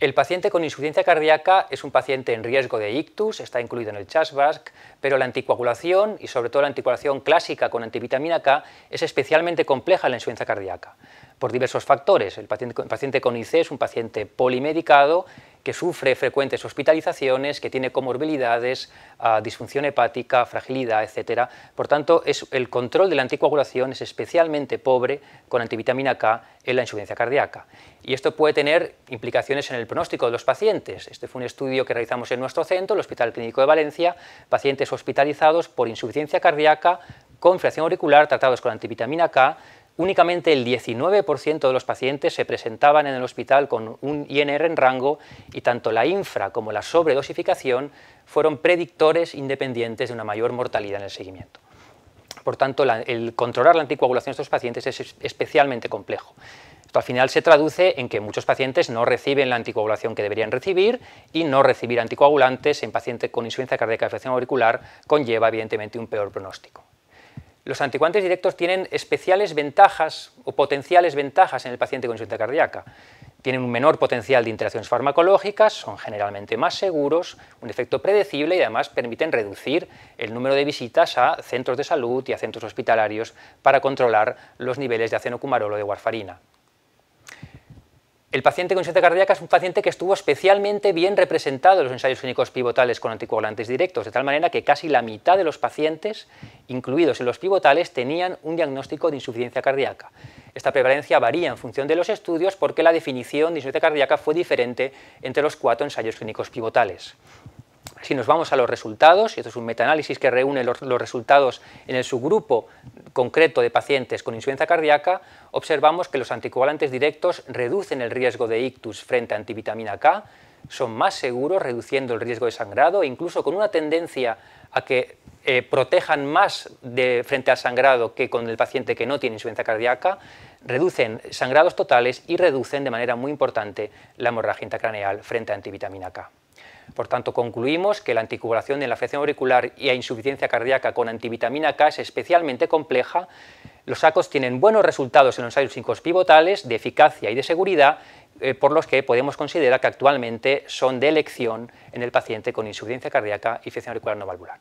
El paciente con insuficiencia cardíaca es un paciente en riesgo de ictus, está incluido en el CHAS-VASC, pero la anticoagulación y sobre todo la anticoagulación clásica con antivitamina K es especialmente compleja en la insuficiencia cardíaca por diversos factores. El paciente, el paciente con IC es un paciente polimedicado que sufre frecuentes hospitalizaciones, que tiene comorbilidades, ah, disfunción hepática, fragilidad, etc. Por tanto, es, el control de la anticoagulación es especialmente pobre con antivitamina K en la insuficiencia cardíaca. Y esto puede tener implicaciones en el pronóstico de los pacientes. Este fue un estudio que realizamos en nuestro centro, el Hospital Clínico de Valencia, pacientes hospitalizados por insuficiencia cardíaca con fracción auricular tratados con antivitamina K únicamente el 19% de los pacientes se presentaban en el hospital con un INR en rango y tanto la infra como la sobredosificación fueron predictores independientes de una mayor mortalidad en el seguimiento. Por tanto, el controlar la anticoagulación de estos pacientes es especialmente complejo. Esto al final se traduce en que muchos pacientes no reciben la anticoagulación que deberían recibir y no recibir anticoagulantes en pacientes con insuficiencia cardíaca y de auricular conlleva evidentemente un peor pronóstico los anticoagulantes directos tienen especiales ventajas o potenciales ventajas en el paciente con insuficiencia cardíaca. Tienen un menor potencial de interacciones farmacológicas, son generalmente más seguros, un efecto predecible y además permiten reducir el número de visitas a centros de salud y a centros hospitalarios para controlar los niveles de acenocumarol o de warfarina. El paciente con insuficiencia cardíaca es un paciente que estuvo especialmente bien representado en los ensayos clínicos pivotales con anticoagulantes directos, de tal manera que casi la mitad de los pacientes incluidos en los pivotales tenían un diagnóstico de insuficiencia cardíaca. Esta prevalencia varía en función de los estudios porque la definición de insuficiencia cardíaca fue diferente entre los cuatro ensayos clínicos pivotales. Si nos vamos a los resultados, y esto es un metaanálisis que reúne los, resultados en el subgrupo concreto de pacientes con insuficiencia cardíaca, observamos que los anticoagulantes directos reducen el riesgo de ictus frente a antivitamina K, son más seguros reduciendo el riesgo de sangrado e incluso con una tendencia a que eh, protejan más de, frente al sangrado que con el paciente que no tiene insuficiencia cardíaca, reducen sangrados totales y reducen de manera muy importante la hemorragia intracraneal frente a antivitamina K. Por tanto, concluimos que la anticubulación en la afección auricular y a insuficiencia cardíaca con antivitamina K es especialmente compleja. Los sacos tienen buenos resultados en los ensayos clínicos pivotales de eficacia y de seguridad, eh, por los que podemos considerar que actualmente son de elección en el paciente con insuficiencia cardíaca y afección auricular no valvular.